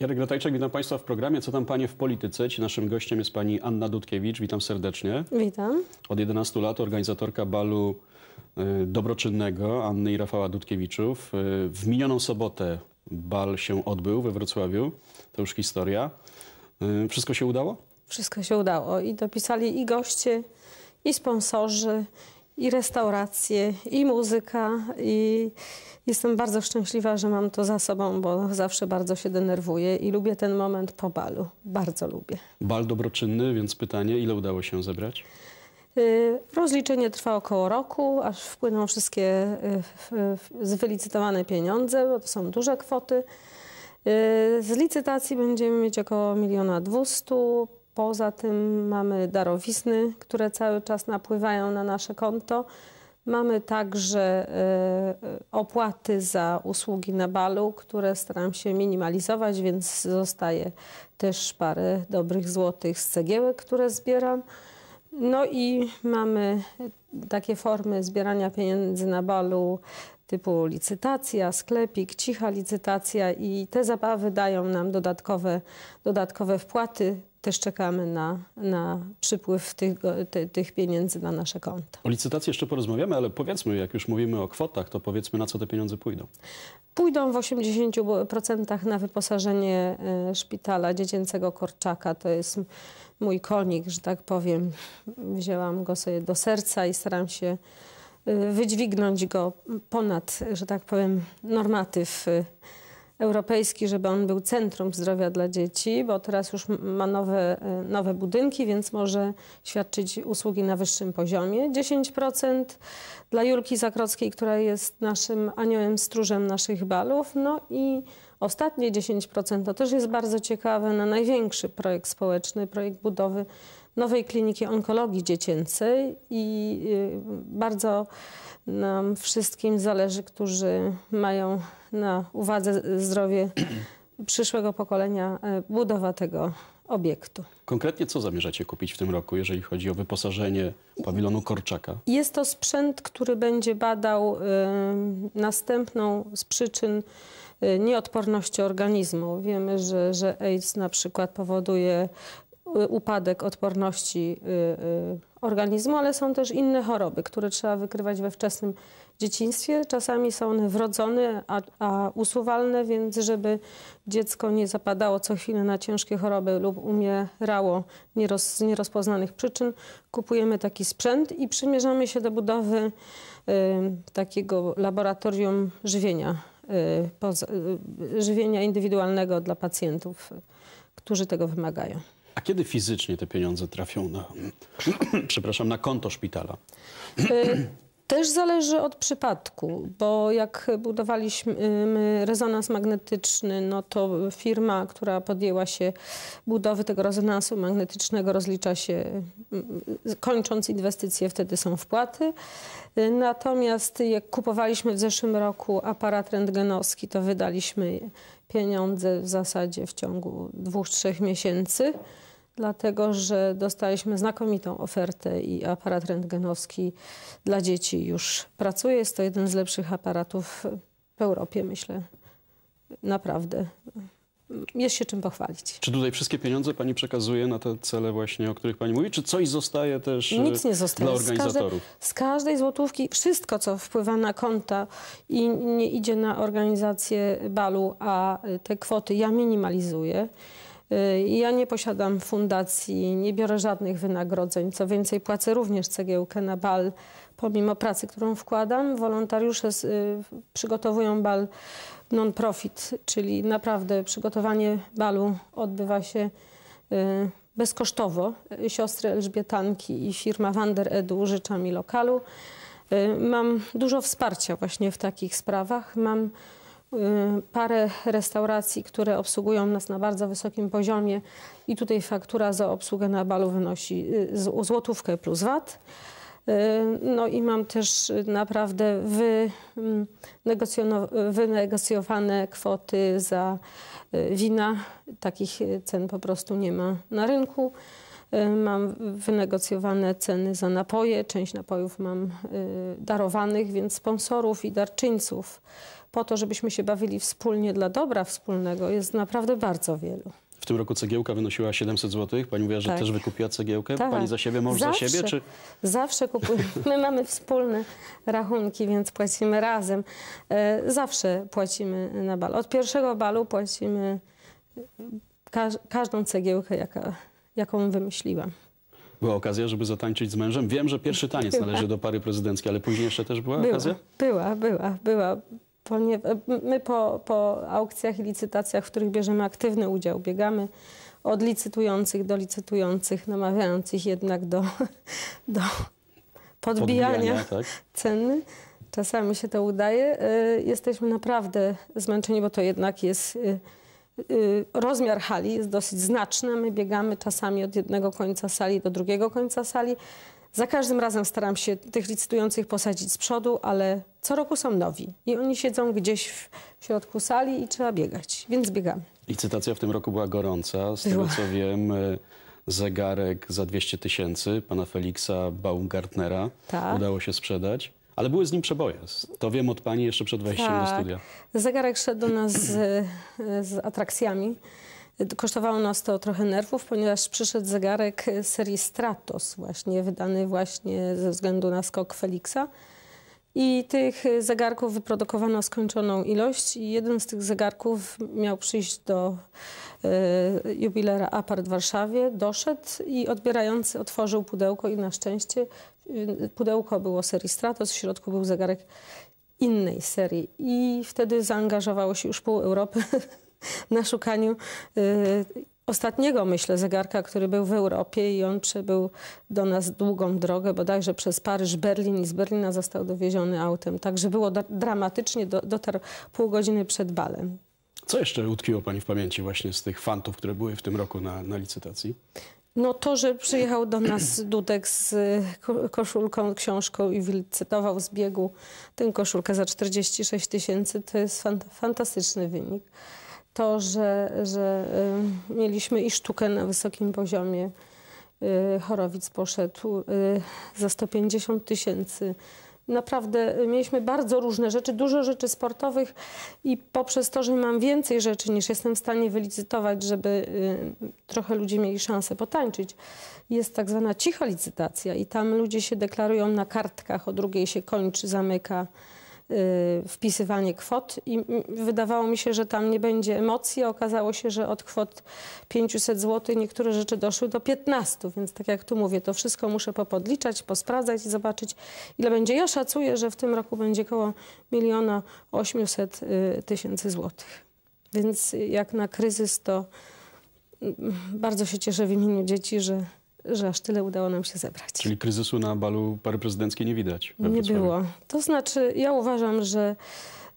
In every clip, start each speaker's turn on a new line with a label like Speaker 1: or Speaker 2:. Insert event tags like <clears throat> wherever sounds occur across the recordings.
Speaker 1: Jarek Gratajczyk, witam Państwa w programie Co tam Panie w Polityce. Ci naszym gościem jest Pani Anna Dudkiewicz. Witam serdecznie. Witam. Od 11 lat organizatorka balu e, dobroczynnego Anny i Rafała Dudkiewiczów. E, w minioną sobotę bal się odbył we Wrocławiu. To już historia. E, wszystko się udało?
Speaker 2: Wszystko się udało i dopisali i goście, i sponsorzy, i restauracje, i muzyka, i jestem bardzo szczęśliwa, że mam to za sobą, bo zawsze bardzo się denerwuję i lubię ten moment po balu. Bardzo lubię.
Speaker 1: Bal dobroczynny, więc pytanie, ile udało się zebrać?
Speaker 2: Y, rozliczenie trwa około roku, aż wpłyną wszystkie y, wylicytowane pieniądze, bo to są duże kwoty. Y, z licytacji będziemy mieć około miliona dwustu. Poza tym mamy darowizny, które cały czas napływają na nasze konto. Mamy także e, opłaty za usługi na balu, które staram się minimalizować, więc zostaje też parę dobrych złotych z cegiełek, które zbieram. No i mamy takie formy zbierania pieniędzy na balu typu licytacja, sklepik, cicha licytacja i te zabawy dają nam dodatkowe, dodatkowe wpłaty, też czekamy na, na przypływ tych, tych pieniędzy na nasze konta.
Speaker 1: O licytacji jeszcze porozmawiamy, ale powiedzmy, jak już mówimy o kwotach, to powiedzmy, na co te pieniądze pójdą.
Speaker 2: Pójdą w 80% na wyposażenie e, szpitala dziecięcego Korczaka. To jest mój konik, że tak powiem. Wzięłam go sobie do serca i staram się e, wydźwignąć go ponad, że tak powiem, normatyw e, europejski, żeby on był centrum zdrowia dla dzieci, bo teraz już ma nowe, e, nowe budynki, więc może świadczyć usługi na wyższym poziomie. 10% dla Julki Zakrockiej, która jest naszym aniołem stróżem naszych balów. No i ostatnie 10% to też jest bardzo ciekawe na największy projekt społeczny, projekt budowy nowej kliniki onkologii dziecięcej i y, bardzo nam wszystkim zależy, którzy mają na uwadze y, zdrowie <clears throat> przyszłego pokolenia, y, budowa tego obiektu.
Speaker 1: Konkretnie co zamierzacie kupić w tym roku, jeżeli chodzi o wyposażenie pawilonu Korczaka?
Speaker 2: Jest to sprzęt, który będzie badał y, następną z przyczyn y, nieodporności organizmu. Wiemy, że, że AIDS na przykład powoduje Y, upadek odporności y, y, organizmu, ale są też inne choroby, które trzeba wykrywać we wczesnym dzieciństwie. Czasami są one wrodzone, a, a usuwalne, więc żeby dziecko nie zapadało co chwilę na ciężkie choroby lub umierało nieroz, z nierozpoznanych przyczyn, kupujemy taki sprzęt i przymierzamy się do budowy y, takiego laboratorium żywienia, y, poza, y, żywienia indywidualnego dla pacjentów, którzy tego wymagają.
Speaker 1: A kiedy fizycznie te pieniądze trafią na, <clears throat> przepraszam, na konto szpitala?
Speaker 2: Y, też zależy od przypadku, bo jak budowaliśmy rezonans magnetyczny, no to firma, która podjęła się budowy tego rezonansu magnetycznego rozlicza się, kończąc inwestycje wtedy są wpłaty. Natomiast jak kupowaliśmy w zeszłym roku aparat rentgenowski, to wydaliśmy pieniądze w zasadzie w ciągu dwóch, trzech miesięcy dlatego że dostaliśmy znakomitą ofertę i aparat rentgenowski dla dzieci już pracuje. Jest to jeden z lepszych aparatów w Europie, myślę. Naprawdę. Jest się czym pochwalić.
Speaker 1: Czy tutaj wszystkie pieniądze pani przekazuje na te cele właśnie, o których pani mówi? Czy coś zostaje też e, Nic nie zostaje. dla organizatorów? Z każdej,
Speaker 2: z każdej złotówki, wszystko co wpływa na konta i nie idzie na organizację balu, a te kwoty ja minimalizuję. Ja nie posiadam fundacji, nie biorę żadnych wynagrodzeń. Co więcej, płacę również cegiełkę na bal, pomimo pracy, którą wkładam. Wolontariusze y, przygotowują bal non-profit, czyli naprawdę przygotowanie balu odbywa się y, bezkosztowo. Siostry Elżbietanki i firma Wander Edu życza mi lokalu. Y, mam dużo wsparcia właśnie w takich sprawach. Mam Y, parę restauracji, które obsługują nas na bardzo wysokim poziomie i tutaj faktura za obsługę na balu wynosi y, złotówkę plus VAT. Y, no i mam też naprawdę mm, wynegocjowane kwoty za wina. Takich cen po prostu nie ma na rynku. Y, mam wynegocjowane ceny za napoje, część napojów mam y, darowanych, więc sponsorów i darczyńców po to, żebyśmy się bawili wspólnie dla dobra wspólnego jest naprawdę bardzo wielu.
Speaker 1: W tym roku cegiełka wynosiła 700 zł. Pani mówiła, że tak. też wykupiła cegiełkę. Tak. Pani za siebie, mąż za siebie? Czy...
Speaker 2: Zawsze kupujemy. <laughs> My mamy wspólne rachunki, więc płacimy razem. E, zawsze płacimy na bal. Od pierwszego balu płacimy y, każdą cegiełkę, jaka jaką wymyśliłam.
Speaker 1: Była okazja, żeby zatańczyć z mężem? Wiem, że pierwszy taniec była. należy do pary prezydenckiej, ale później jeszcze też była, była okazja?
Speaker 2: Była, była, była. My po, po aukcjach i licytacjach, w których bierzemy aktywny udział, biegamy od licytujących do licytujących, namawiających jednak do, <laughs> do podbijania, podbijania tak? ceny. Czasami się to udaje. Y, jesteśmy naprawdę zmęczeni, bo to jednak jest y, Y, rozmiar hali jest dosyć znaczny. My biegamy czasami od jednego końca sali do drugiego końca sali. Za każdym razem staram się tych licytujących posadzić z przodu, ale co roku są nowi i oni siedzą gdzieś w środku sali i trzeba biegać, więc biegamy.
Speaker 1: Licytacja w tym roku była gorąca. Z była. tego co wiem, y, zegarek za 200 tysięcy pana Feliksa Baumgartnera tak. udało się sprzedać. Ale były z nim przeboje. To wiem od pani jeszcze przed wejściem tak. do studia.
Speaker 2: Zegarek szedł do nas z, e, z atrakcjami. Kosztowało nas to trochę nerwów, ponieważ przyszedł zegarek serii Stratos, właśnie wydany właśnie ze względu na skok Felixa. I tych zegarków wyprodukowano skończoną ilość i jeden z tych zegarków miał przyjść do y, jubilera Apart w Warszawie, doszedł i odbierający otworzył pudełko i na szczęście Y, pudełko było serii Stratos, w środku był zegarek innej serii. I wtedy zaangażowało się już pół Europy <laughs> na szukaniu y, ostatniego, myślę, zegarka, który był w Europie i on przebył do nas długą drogę, bodajże przez Paryż, Berlin i z Berlina został dowieziony autem. Także było dramatycznie, do, dotarł pół godziny przed balem.
Speaker 1: Co jeszcze utkwiło Pani w pamięci właśnie z tych fantów, które były w tym roku na, na licytacji?
Speaker 2: No to, że przyjechał do nas <clears throat> Dudek z y, koszulką, książką i wylicytował z biegu tę koszulkę za 46 tysięcy, to jest fantastyczny wynik. To, że, że y, mieliśmy i sztukę na wysokim poziomie, y, Chorowic poszedł za 150 tysięcy, Naprawdę y, mieliśmy bardzo różne rzeczy, dużo rzeczy sportowych i poprzez to, że mam więcej rzeczy niż jestem w stanie wylicytować, żeby y, trochę ludzie mieli szansę potańczyć, jest tak zwana cicha licytacja i tam ludzie się deklarują na kartkach, o drugiej się kończy, zamyka. Y, wpisywanie kwot i wydawało mi się, że tam nie będzie emocji. Okazało się, że od kwot 500 zł niektóre rzeczy doszły do 15, więc tak jak tu mówię, to wszystko muszę popodliczać, posprawdzać i zobaczyć, ile będzie. Ja szacuję, że w tym roku będzie około miliona 800 y, tysięcy złotych. Więc jak na kryzys, to bardzo się cieszę w imieniu dzieci, że że aż tyle udało nam się zebrać.
Speaker 1: Czyli kryzysu na balu pary prezydenckiej nie widać? Nie
Speaker 2: było. To znaczy, ja uważam, że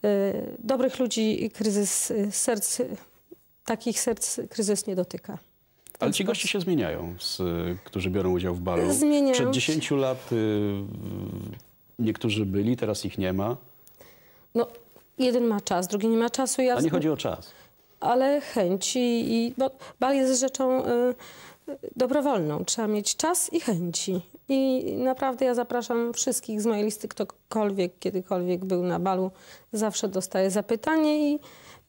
Speaker 2: y, dobrych ludzi kryzys y, serc, takich serc kryzys nie dotyka.
Speaker 1: Ale ci goście się zmieniają, z, którzy biorą udział w balu. Zmieniają Przed 10 lat y, niektórzy byli, teraz ich nie ma.
Speaker 2: No, jeden ma czas, drugi nie ma czasu. Ja A nie chodzi o czas. Ale chęci i, i bo bal jest rzeczą... Y, dobrowolną. Trzeba mieć czas i chęci. I naprawdę ja zapraszam wszystkich z mojej listy, ktokolwiek kiedykolwiek był na balu, zawsze dostaje zapytanie i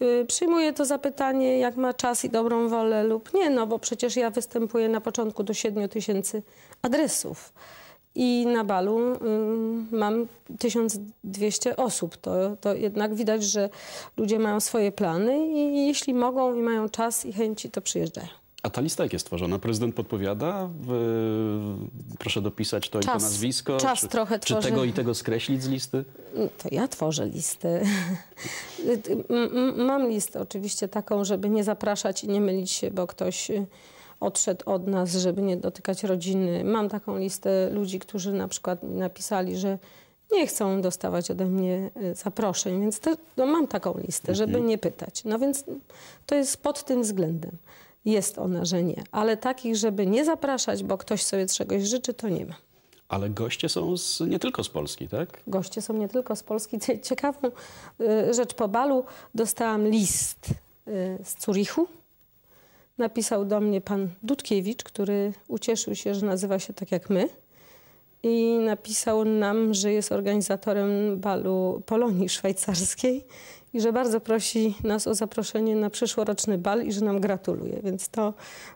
Speaker 2: y, przyjmuje to zapytanie, jak ma czas i dobrą wolę lub nie, no bo przecież ja występuję na początku do 7 tysięcy adresów. I na balu y, mam 1200 osób. To, to jednak widać, że ludzie mają swoje plany i jeśli mogą i mają czas i chęci, to przyjeżdżają.
Speaker 1: A ta lista jak jest tworzona? Prezydent podpowiada, yy, proszę dopisać to czas, i to nazwisko? Czas czy, trochę czy tego i tego skreślić z listy?
Speaker 2: Mm, to ja tworzę listy. <laughs> Mam listę oczywiście taką, żeby nie zapraszać i nie mylić się, bo ktoś y, odszedł od nas, żeby nie dotykać rodziny. Mam taką listę ludzi, którzy na przykład napisali, że nie chcą dostawać ode mnie y, zaproszeń, więc te, no mam taką listę, żeby mhm. nie pytać. No więc to jest pod tym względem. Jest ona, że nie. Ale takich, żeby nie zapraszać, bo ktoś sobie czegoś życzy, to nie ma.
Speaker 1: Ale goście są z, nie tylko z Polski, tak?
Speaker 2: Goście są nie tylko z Polski. Ciekawą y, rzecz po balu dostałam list y, z Curichu. Napisał do mnie pan Dudkiewicz, który ucieszył się, że nazywa się tak jak my i napisał nam, że jest organizatorem balu Polonii Szwajcarskiej i że bardzo prosi nas o zaproszenie na przyszłoroczny bal i że nam gratuluje, więc to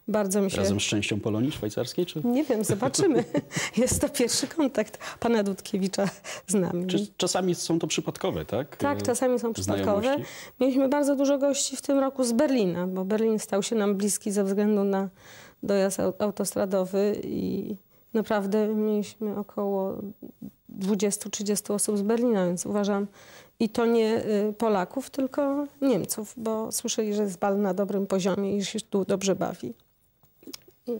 Speaker 2: bardzo mi się...
Speaker 1: Razem z częścią Polonii Szwajcarskiej? Czy?
Speaker 2: Nie wiem, zobaczymy. <laughs> Jest to pierwszy kontakt pana Dudkiewicza z nami. Czy
Speaker 1: czasami są to przypadkowe, tak? Tak, czasami są przypadkowe. Znajomości.
Speaker 2: Mieliśmy bardzo dużo gości w tym roku z Berlina, bo Berlin stał się nam bliski ze względu na dojazd autostradowy i naprawdę mieliśmy około 20-30 osób z Berlina, więc uważam i to nie y, Polaków, tylko Niemców, bo słyszeli, że jest bal na dobrym poziomie i się tu dobrze bawi. I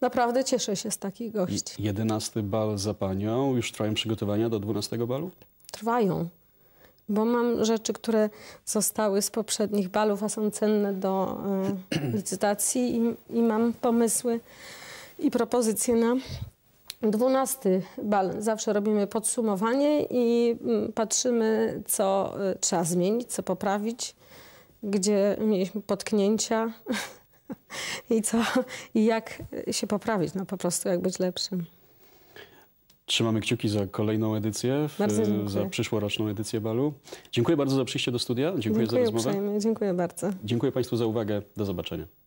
Speaker 2: naprawdę cieszę się z takich gości.
Speaker 1: Jedenasty bal za panią. Już trwają przygotowania do dwunastego balu?
Speaker 2: Trwają, bo mam rzeczy, które zostały z poprzednich balów, a są cenne do y, <clears throat> licytacji i, i mam pomysły i propozycje na dwunasty bal. Zawsze robimy podsumowanie i mm, patrzymy, co y, trzeba zmienić, co poprawić, gdzie mieliśmy potknięcia <laughs> i co i jak się poprawić, no po prostu jak być lepszym.
Speaker 1: Trzymamy kciuki za kolejną edycję, za przyszłoroczną edycję balu. Dziękuję bardzo za przyjście do studia. Dziękuję, dziękuję za
Speaker 2: rozmowę. Dziękuję bardzo.
Speaker 1: Dziękuję Państwu za uwagę. Do zobaczenia.